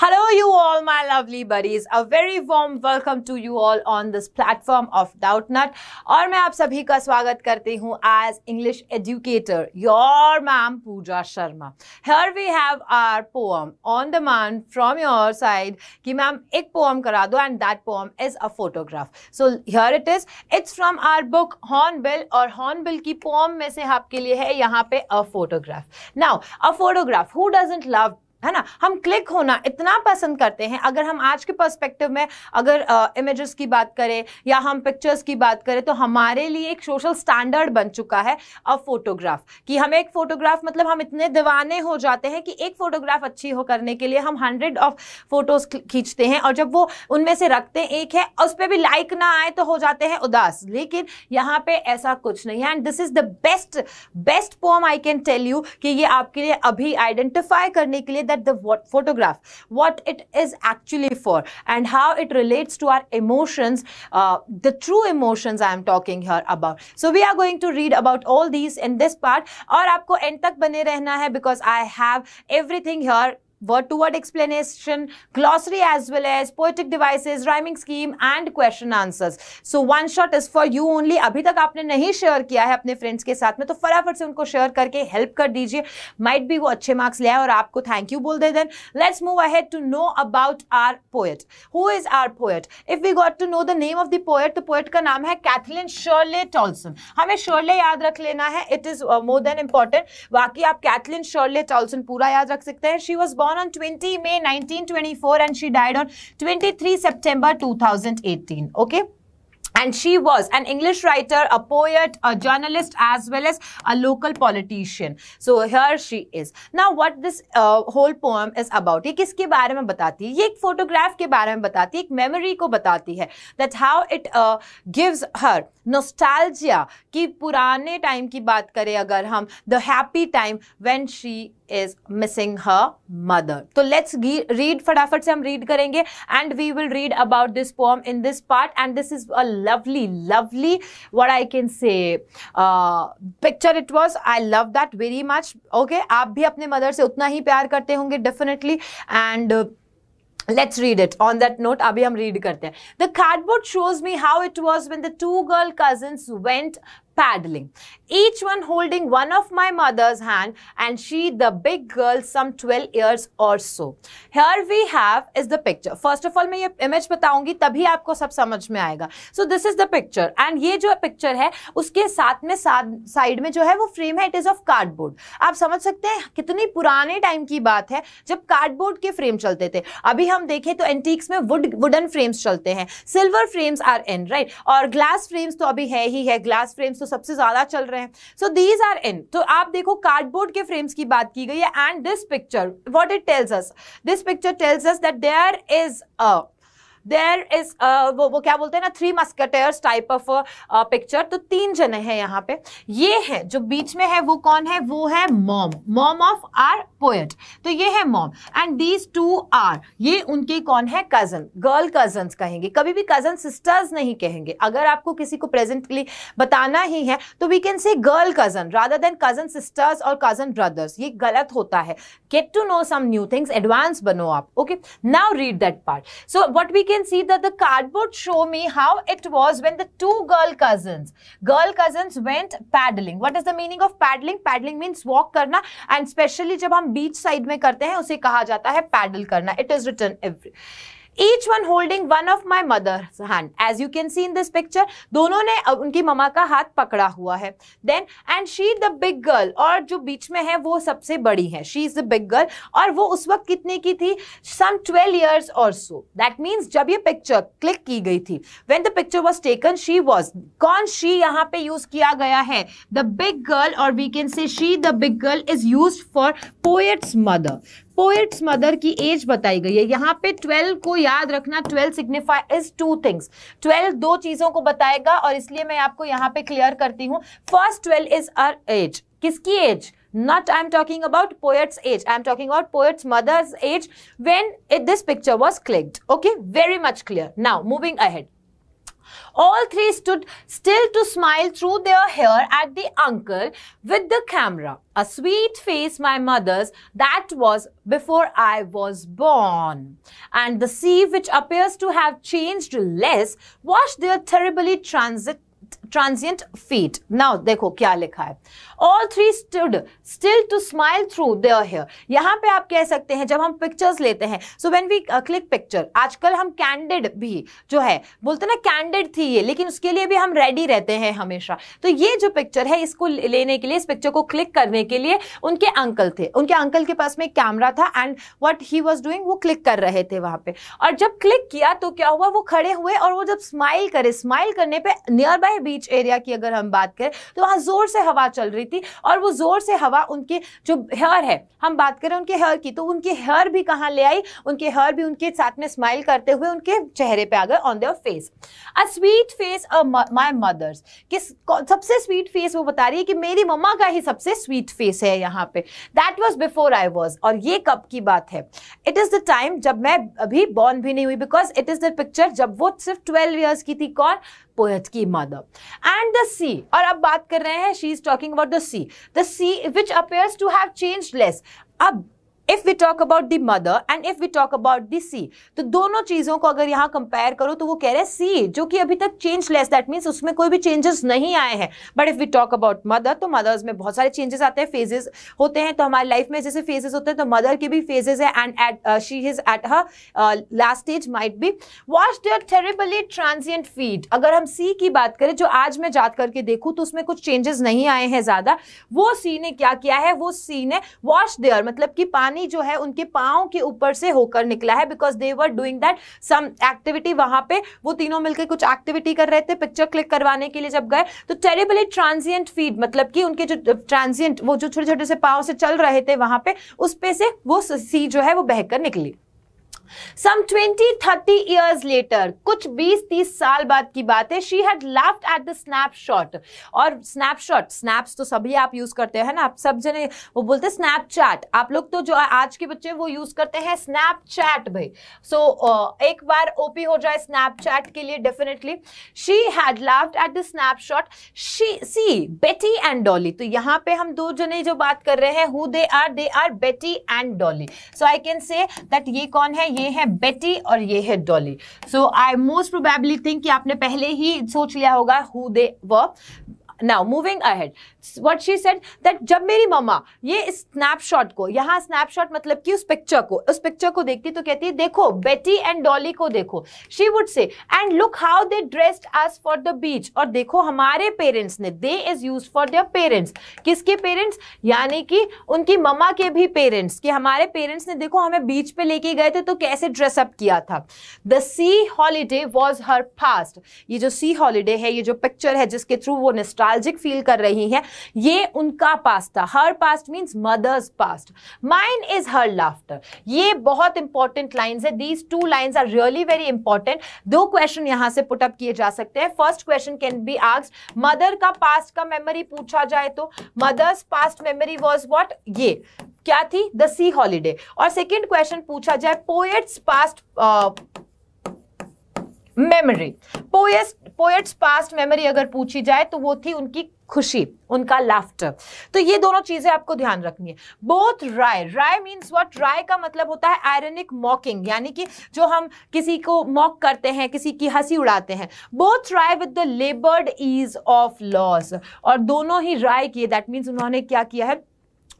Hello, you all, my lovely buddies. A very warm welcome to you all on this platform of Doubtnut. and I welcome you all as English educator, your ma'am Pooja Sharma. Here we have our poem on demand from your side कि ma'am एक poem करा दो and that poem is a photograph. So here it is. It's from our book Hornbill and Hornbill की poem में से आपके लिए है यहाँ photograph. Now, a photograph. Who doesn't love है ना हम क्लिक होना इतना पसंद करते हैं अगर हम आज के पर्सपेक्टिव में अगर इमेजेस की बात करें या हम पिक्चर्स की बात करें तो हमारे लिए एक सोशल स्टैंडर्ड बन चुका है अ फोटोग्राफ कि हमें एक फोटोग्राफ मतलब हम इतने दीवाने हो जाते हैं कि एक फोटोग्राफ अच्छी हो करने के लिए हम हंड्रेड ऑफ फोटोज खींचते हैं और जब वो उनमें से रखते हैं एक है उस पर भी लाइक ना आए तो हो जाते हैं उदास लेकिन यहाँ पे ऐसा कुछ नहीं है and this is the best best poem I can tell you कि ये आपके लिए अभी आइडेंटिफाई करने के लिए that the photograph, what it is actually for and how it relates to our emotions, uh, the true emotions I am talking here about. So we are going to read about all these in this part और आपको end तक बने रहना because I have everything here word to word explanation glossary as well as poetic devices, rhyming scheme and question answers. So one shot is for you only. अभी तक आपने नहीं share किया है अपने फ्रेंड्स के साथ में तो फटाफट से उनको शेयर करके हेल्प कर दीजिए माइट भी वो अच्छे मार्क्स लिया है और आपको थैंक यू बोल दे then let's move ahead to know about our poet who is our poet if we got to know the name of the poet तो पोएट का नाम है कैथलिन शर्ले टॉल्सन हमें शर्ले याद रख लेना है it is more than important बाकी आप कैथलिन शर्ले टॉल्सन पूरा याद रख सकते हैं she was born born on 20 May 1924 and she died on 23 September 2018. Okay. And she was an English writer, a poet, a journalist, as well as a local politician. So here she is. Now, what this uh, whole poem is about? It is about. बारे में photograph के बारे में बताती है, memory को बताती है. That how it uh, gives her nostalgia कि पुराने time की बात करें अगर the happy time when she is missing her mother. So let's read फटाफट से हम read करेंगे and we will read about this poem in this part and this is a lovely lovely what I can say uh, picture it was I love that very much okay आप भी अपने mother से उतना ही प्यार करते होंगे definitely and uh, Let's read it. On that note, abhi हम read करते The cardboard shows me how it was when the two girl cousins went paddling. each one holding one of my mother's hand and she the big girl some 12 years or so. Here we have is the picture. First of all मैं ये image बताऊंगी तभी आपको सब समझ में आएगा. So this is the picture and ये जो picture है उसके साथ में साइड में जो है वो फ्रेम है इट इज ऑफ कार्डबोर्ड. आप समझ सकते हैं कितनी पुराने टाइम की बात है जब कार्डबोर्ड के फ्रेम चलते थे. अभी हम देखें तो एंटीक्स में वुड वुडन फ्रेम्स चलते हैं. Silver frames are in right और ग्लास फ्रेम्स तो अभी है ही है ग्लास फ्रेम्स तो सबसे ज्यादा चल रहे रहे हैं सो दीज आर इन तो आप देखो कार्डबोर्ड के फ्रेम्स की बात की गई है and this picture what it tells us this picture tells us that there is a there is वो वो क्या बोलते हैं ना three musketeers type of picture तो तीन जने हैं यहाँ पे ये है जो बीच में है वो कौन है वो है mom mom of our poet तो ये है mom and these two are ये उनके कौन है कजन गर्ल कजन कहेंगे कभी भी कजन सिस्टर्स नहीं कहेंगे अगर आपको किसी को प्रेजेंटली बताना ही है तो we can say girl cousin rather than cousin sisters और कजन ब्रदर्स ये गलत होता है get to know some new things advance बनो आप okay now read that part so what we can can see that the cardboard show me how it was when the two girl cousins, girl cousins went paddling. What is the meaning of paddling? Paddling means walk करना and specially जब हम beach side में करते हैं उसे कहा जाता है paddle करना. It is written every. Each one holding one of my mother hand as you can see in this picture दोनों ने उनकी ममा का हाथ पकड़ा हुआ है then and she the big girl और जो बीच में है वो सबसे बड़ी है she is the big girl और वो उस वक्त कितने की थी सम ट्वेल्व ईयर्स और सो दैट मीन्स जब ये पिक्चर क्लिक की गई थी when the picture was taken she was कौन शी यहाँ पे यूज किया गया है द बिग गर्ल और we can say she the big girl is use for poet's mother poet's mother की एज बताई गई है यहाँ पे ट्वेल्व को याद रखना twelve signify is two things twelve दो चीजों को बताएगा और इसलिए मैं आपको यहाँ पे क्लियर करती हूँ first twelve is her age किसकी age not I am talking about poet's age I am talking about poet's mother's age when it, this picture was clicked okay very much clear now moving ahead All three stood still to smile through their hair at the uncle with the camera. A sweet face, my mother's, that was before I was born. And the sea, which appears to have changed less, washed their terribly transit transient feet now देखो क्या लिखा है all three stood still to smile through their hair यहाँ पे आप कह सकते हैं जब हम पिक्चर्स लेते हैं so when we click picture आजकल हम कैंडिड भी जो है बोलते ना कैंडिड थी ये लेकिन उसके लिए भी हम रेडी रहते हैं हमेशा तो ये जो पिक्चर है इसको लेने के लिए इस पिक्चर को क्लिक करने के लिए उनके अंकल थे उनके अंकल के पास में कैमरा था and what he was doing वो क्लिक कर रहे थे वहाँ पे और जब क्लिक किया तो क्या हुआ वो खड़े हुए और वो जब स्माइल करे स्माइल करने पे नियर बाय बीच एरिया की अगर हम बात करें तो वहाँ ज़ोर से हवा चल रही थी और वो ज़ोर से हवा उनके जो हेयर है हम बात करें उनके हेयर की तो उनके हेयर भी कहाँ ले आई उनके हेयर भी उनके साथ में स्माइल करते हुए उनके चेहरे पे आ गए on their face a sweet face my mother's kiss सबसे स्वीट फेस वो बता रही है कि मेरी मम्मा का ही सबसे स्वीट फेस है यहाँ पे that was before I was और ये कब की बात है इट इज़ द टाइम जब मैं अभी बॉर्न भी नहीं हुई because it is the picture जब वो सिर्फ ट्वेल्व ईयर्स की थी कौन पोएट की मदर एंड द सी और अब बात कर रहे हैं she is talking about the sea the sea which appears to have changeless अब if we talk about the mother and if we talk about the sea तो दोनों चीजों को अगर यहां कंपेयर करो तो वो कह रहे हैं सी जो कि अभी तक चेंज लेस दैट मीन उसमें कोई भी चेंजेस नहीं आए हैं but if we talk about mother तो मदर्स में बहुत सारे चेंजेस आते हैं फेजेस होते हैं तो हमारी लाइफ में जैसे फेजेस होते हैं तो मदर के भी फेजेस है and at she is at her last stage might be watch their terribly transient feet अगर हम सी की बात करें जो आज मैं जात करके देखूँ तो उसमें कुछ चेंजेस नहीं आए हैं ज्यादा वो सी ने क्या किया है वो सी ने वॉश देयर मतलब कि पानी पानी जो है उनके पाओ के ऊपर से होकर निकला है because they were doing that some activity वहां पे वो तीनों मिलकर कुछ एक्टिविटी कर रहे थे पिक्चर क्लिक करवाने के लिए जब गए तो टेरेबली ट्रांजियंट फीड मतलब कि उनके जो ट्रांजियंट वो जो छोटे छोटे से पाओ से चल रहे थे वहां पे उस पे से वो सी जो है वो बहकर निकली सम 20 30 इयर्स लेटर कुछ 20 30 साल बाद की बात है she had laughed at the snapshot और स्नैपशॉट स्नैप्स तो सभी आप यूज करते हैं ना आप सब जने वो बोलते हैं स्नैपचैट आप लोग तो जो आज के बच्चे वो यूज करते हैं स्नैपचैट भाई सो so, uh, एक बार ओपी हो जाए स्नैपचैट के लिए definitely she had laughed at the snapshot she see Betty and Dolly तो यहाँ पे हम दो जने जो बात कर रहे हैं who they are they are Betty and Dolly so I can say that ये कौन है ये है बेटी और ये है Dolly so I most probably think कि आपने पहले ही सोच लिया होगा who they were now moving ahead what she said that जब मेरी मम्मा ये स्नैपशॉट को यहाँ स्नैपशॉट मतलब कि उस पिक्चर को उस पिक्चर को देखती तो कहती है देखो बेटी एंड डॉली को देखो she would say and look how they dressed us for the beach और देखो हमारे पेरेंट्स ने they is use for their parents किसके पेरेंट्स यानी कि उनकी मम्मा के भी पेरेंट्स कि हमारे पेरेंट्स ने देखो हमें बीच पे लेके गए थे तो कैसे ड्रेसअप किया था the sea holiday was her past ये जो सी हॉलीडे है ये जो पिक्चर है जिसके थ्रू वो निस्टा नॉस्टैल्जिक फील कर रही हैं ये उनका पास्ट था her past means mother's past mine is her laughter ये बहुत इंपॉर्टेंट लाइन्स है these two lines are really very important दो क्वेश्चन यहां से पुटअप किए जा सकते हैं first question can be asked mother का पास्ट का मेमोरी पूछा जाए तो mother's past memory was what ये क्या थी द सी हॉलीडे और सेकेंड क्वेश्चन पूछा जाए poet's past memory poet's poet's past memory अगर पूछी जाए तो वो थी उनकी खुशी उनका लाफ्टर तो ये दोनों चीजें आपको ध्यान रखनी है बोथ राय राय मीन्स व्हाट राय का मतलब होता है आयरनिक मॉकिंग यानी कि जो हम किसी को मॉक करते हैं किसी की हंसी उड़ाते हैं both wry with the laboured ease of loss और दोनों ही राय किए दैट मीन्स उन्होंने क्या किया है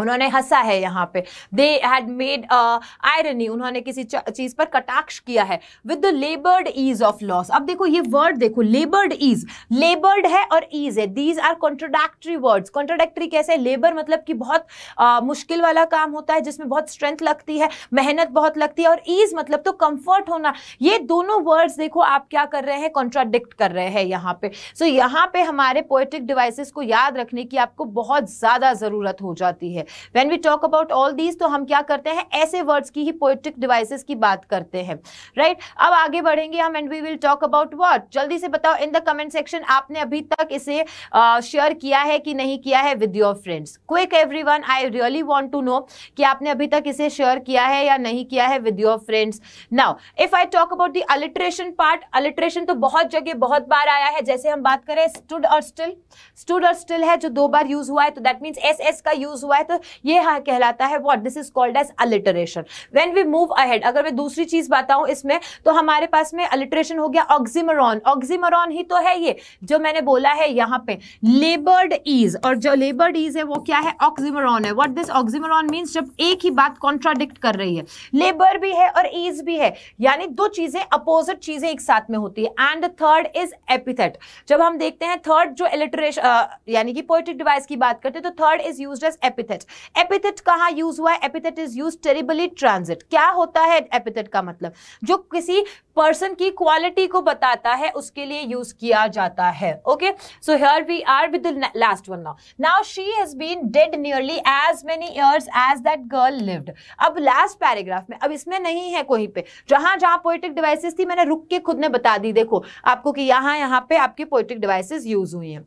उन्होंने हंसा है यहाँ पे दे हैड मेड आयरनी उन्होंने किसी चीज पर कटाक्ष किया है with the laboured ease of loss अब देखो ये वर्ड देखो लेबर्ड ईज लेबर्ड है और ईज है these are contradictory words contradictory कैसे है लेबर मतलब कि बहुत आ, uh, मुश्किल वाला काम होता है जिसमें बहुत स्ट्रेंथ लगती है मेहनत बहुत लगती है और ईज मतलब तो कम्फर्ट होना ये दोनों वर्ड्स देखो आप क्या कर रहे हैं कॉन्ट्राडिक्ट कर रहे हैं यहाँ पे सो so, यहाँ पे हमारे पोएटिक डिवाइसिस को याद रखने की आपको बहुत ज़्यादा ज़रूरत हो जाती है when we talk about all these तो हम क्या करते हैं ऐसे वर्ड्स की ही पोइट्रिक डिवाइसेस की बात करते हैं राइट right? अब आगे बढ़ेंगे हम and we will talk about what जल्दी से बताओ इन द कमेंट सेक्शन आपने अभी तक इसे शेयर uh, किया है कि नहीं किया है with your friends quick everyone I really want to know कि आपने अभी तक इसे शेयर किया है या नहीं किया है with your friends now if I talk about the alliteration part alliteration तो बहुत जगह बहुत बार आया है जैसे हम बात करें स्टूड और स्टिल स्टूड और स्टिल है जो दो बार यूज हुआ है तो दैट मीन्स एस एस का यूज हुआ है तो ये हाँ कहलाता है what this is called as alliteration when we move ahead अगर मैं दूसरी चीज बताऊं इसमें तो हमारे पास में अलिटरेशन हो गया ऑक्सीमरॉन ऑक्सीमरॉन ही तो है ये जो मैंने बोला है यहाँ पे लेबर्ड ईज और जो लेबर्ड ईज है वो क्या है ऑक्सीमरॉन है वॉट दिस ऑक्सीमरॉन मीन्स जब एक ही बात कॉन्ट्राडिक्ट कर रही है लेबर भी है और ईज भी है यानी दो चीजें अपोजिट चीजें एक साथ में होती है एंड थर्ड इज एपिथेट जब हम देखते हैं थर्ड जो एलिटरेशन यानी कि पोइटिक डिवाइस की बात करते हैं तो third is use as epithet epithet कहाँ यूज हुआ है epithet is use terribly transient क्या होता है एपिथेट का मतलब जो किसी पर्सन की क्वालिटी को बताता है उसके लिए यूज किया जाता है okay so here we are with last one now now she has been dead nearly as many years as that girl lived अब लास्ट पैराग्राफ में अब इसमें नहीं है कोई पे जहां जहां पोइटिक डिवाइसेस थी मैंने रुक के खुद ने बता दी देखो आपको कि यहां यहां पे आपकी पोइटिक डिवाइसेस यूज हुई हैं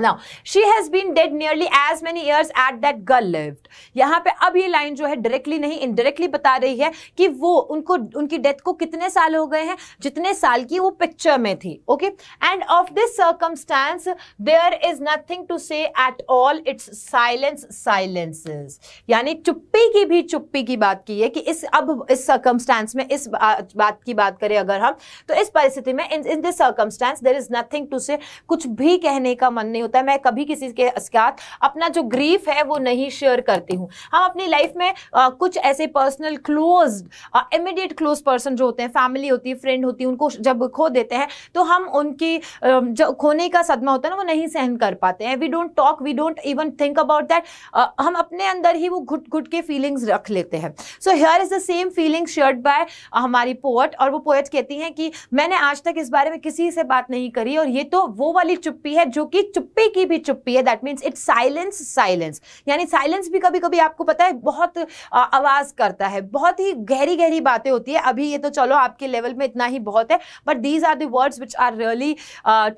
Now, she has been dead nearly as many years at that girl lived. यहाँ पे अब ये लाइन जो है डायरेक्टली नहीं इनडायरेक्टली बता रही है कि वो उनको उनकी डेथ को कितने साल हो गए हैं जितने साल की वो पिक्चर में थी okay and of this circumstance there is nothing to say at all it's silence silences यानी चुप्पी की भी चुप्पी की बात की है कि इस अब इस सर्कमस्टांस में इस बात की बात करें अगर हम तो इस परिस्थिति में in in this circumstance there is nothing to say कुछ भी कहने का मन नहीं होता है मैं कभी किसी के साथ अपना जो ग्रीफ है वो नहीं शेयर करती हूँ हम अपनी लाइफ में आ, कुछ ऐसे personal close immediate close person जो होते हैं फैमिली होती है फ्रेंड होती है उनको जब खो देते हैं तो हम उनकी जो खोने का सदमा होता है ना वो नहीं सहन कर पाते हैं we don't talk we don't even think about that हम अपने अंदर ही वो घुट घुट के फीलिंग्स रख लेते हैं so here is the same feeling shared by हमारी पोएट और वो पोएट कहती हैं कि मैंने आज तक इस बारे में किसी से बात नहीं करी और ये तो वो वाली चुप्पी है जो कि चुप चुप्पी की भी चुप्पी है that means it's silence silence यानी साइलेंस भी कभी कभी आपको पता है बहुत आवाज़ करता है बहुत ही गहरी गहरी बातें होती है अभी ये तो चलो आपके लेवल में इतना ही बहुत है but these are words which are really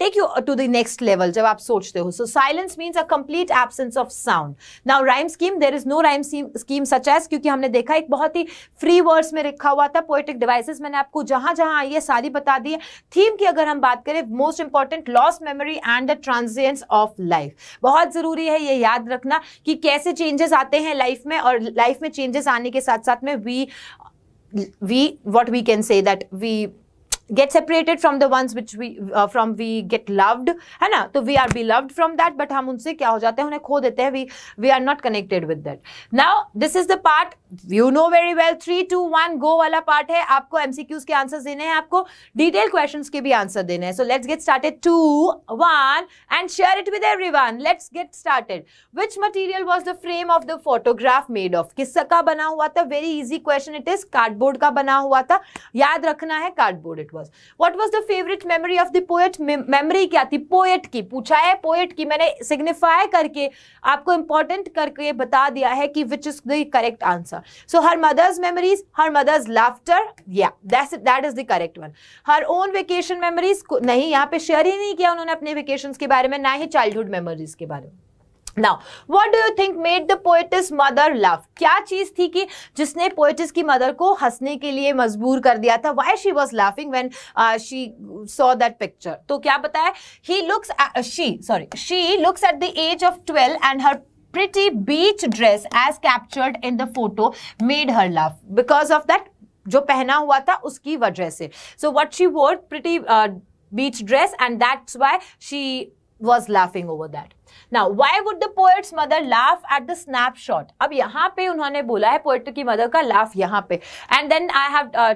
take you to the next level जब आप सोचते हो so silence means a complete absence of sound now rhyme scheme there is no rhyme scheme such as क्योंकि हमने देखा एक बहुत ही free words में रखा हुआ था पोएटिक डिवाइसेस मैंने आपको जहां जहां आई है सारी बता दी है थीम की अगर हम बात करें most important loss memory and the transience of life बहुत जरूरी है ये याद रखना कि कैसे चेंजेस आते हैं लाइफ में और लाइफ में चेंजेस आने के साथ साथ में we we what we can say that we get separated from the ones which we from we get loved है ना तो we are be loved from that but हम उनसे क्या हो जाते हैं उन्हें खो देते हैं we we are not connected with that now this is the part you know very well three two one go वाला पार्ट है आपको एमसीक्यूज के आंसर देने हैं आपको डिटेल क्वेश्चन के भी आंसर देने हैं so let's get started two one and share it with one let's get started which material was the frame of the photograph made of किसका बना हुआ था very easy question it is cardboard का बना हुआ था याद रखना है cardboard it was what was the favourite memory of the poet memory क्या थी पोएट की पूछा है पोएट की मैंने सिग्निफाई करके आपको इंपॉर्टेंट करके बता दिया है कि which is the correct answer answer. So her mother's memories, her mother's laughter, yeah, that's it, that is the correct one. Her own vacation memories, नहीं यहाँ पे शेयर ही नहीं किया उन्होंने अपने वेकेशंस के बारे में ना ही चाइल्डहुड मेमोरीज के बारे में now what do you think made the poet's mother laugh क्या चीज थी कि जिसने पोएटिस की मदर को हंसने के लिए मजबूर कर दिया था why she was laughing when she saw that picture तो क्या बताया he looks she sorry she looks at the age of twelve and her pretty beach dress as captured in the photo made her laugh because of that जो पहना हुआ था उसकी वजह से so what she wore pretty uh, beach dress and that's why she was laughing over that now why would the poet's mother laugh at the snapshot अब यहाँ पे उन्होंने बोला है poet की mother का laugh यहाँ पे and then I have uh,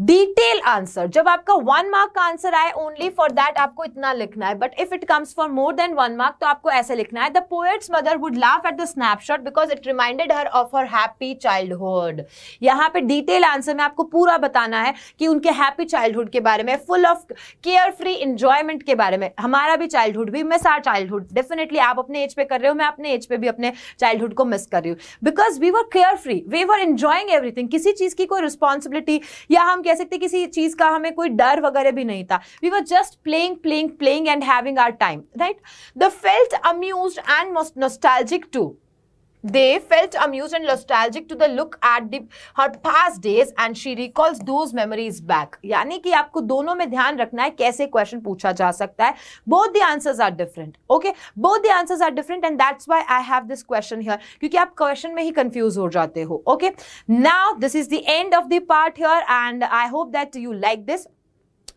detail answer जब आपका वन मार्क का आंसर आए ओनली फॉर दैट आपको इतना लिखना है but if it comes for more than one mark तो आपको ऐसे लिखना है the poet's mother would laugh at the snapshot because it reminded her of her happy childhood यहाँ पे डिटेल आंसर में आपको पूरा बताना है कि उनके हैप्पी चाइल्डहुड के बारे में full of care free enjoyment के बारे में हमारा भी चाइल्ड हुड भी मिस आर चाइल्डहुड डेफिनेटली आप अपने एज पे कर रहे हो मैं अपने एज पे भी अपने चाइल्ड हुड को मिस कर रही हूँ because we were care free we were enjoying everything किसी चीज की कोई रिस्पॉन्सिबिलिटी या हम कह सकते किसी चीज का हमें कोई डर वगैरह भी नहीं था we were just playing playing playing and having our time right the felt amused and nostalgic too they felt amused and nostalgic to the look at her past days and she recalls those memories back yani ki aapko dono mein dhyan rakhna hai kaise question pucha ja sakta hai both the answers are different okay both the answers are different and that's why i have this question here kyunki aap question mein hi confuse ho jate ho okay now this is the end of the part here and i hope that you like this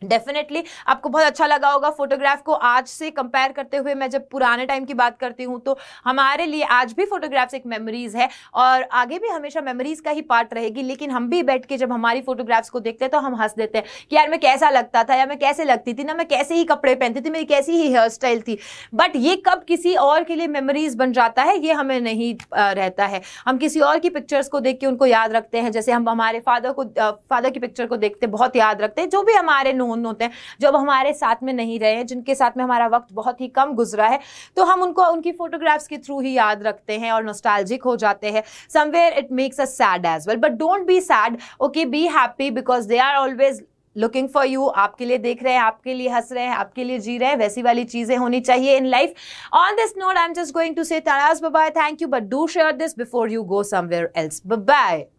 definitely आपको बहुत अच्छा लगा होगा photograph को आज से compare करते हुए मैं जब पुराने टाइम की बात करती हूँ तो हमारे लिए आज भी फोटोग्राफ्स एक मेमोरीज है और आगे भी हमेशा मेमोरीज का ही पार्ट रहेगी लेकिन हम भी बैठ के जब हमारी फोटोग्राफ्स को देखते हैं तो हम हंस देते हैं कि यार मैं कैसा लगता था या मैं कैसे लगती थी ना मैं कैसे ही कपड़े पहनती थी मेरी कैसी ही हेयर स्टाइल थी बट ये कब किसी और के लिए मेमोरीज बन जाता है ये हमें नहीं रहता है हम किसी और की पिक्चर्स को देख के उनको याद रखते हैं जैसे हम हमारे फादर को फादर की पिक्चर को देखते बहुत याद रखते हैं जो भी हमारे उन होते हैं जो अब हमारे साथ में नहीं रहे हैं जिनके साथ में हमारा वक्त बहुत ही कम गुजरा है तो हम उनको उनकी फोटोग्राफ्स के थ्रू ही याद रखते हैं और नोस्टैल्जिक हो जाते हैं somewhere it makes a sad as well but don't be sad okay be happy because they are always looking for you आपके लिए देख रहे हैं आपके लिए हंस रहे हैं आपके लिए जी रहे हैं वैसी वाली चीज़ें होनी चाहिए in life on this note I am just going to say ताराज bye thank you but do share this before you go somewhere else bye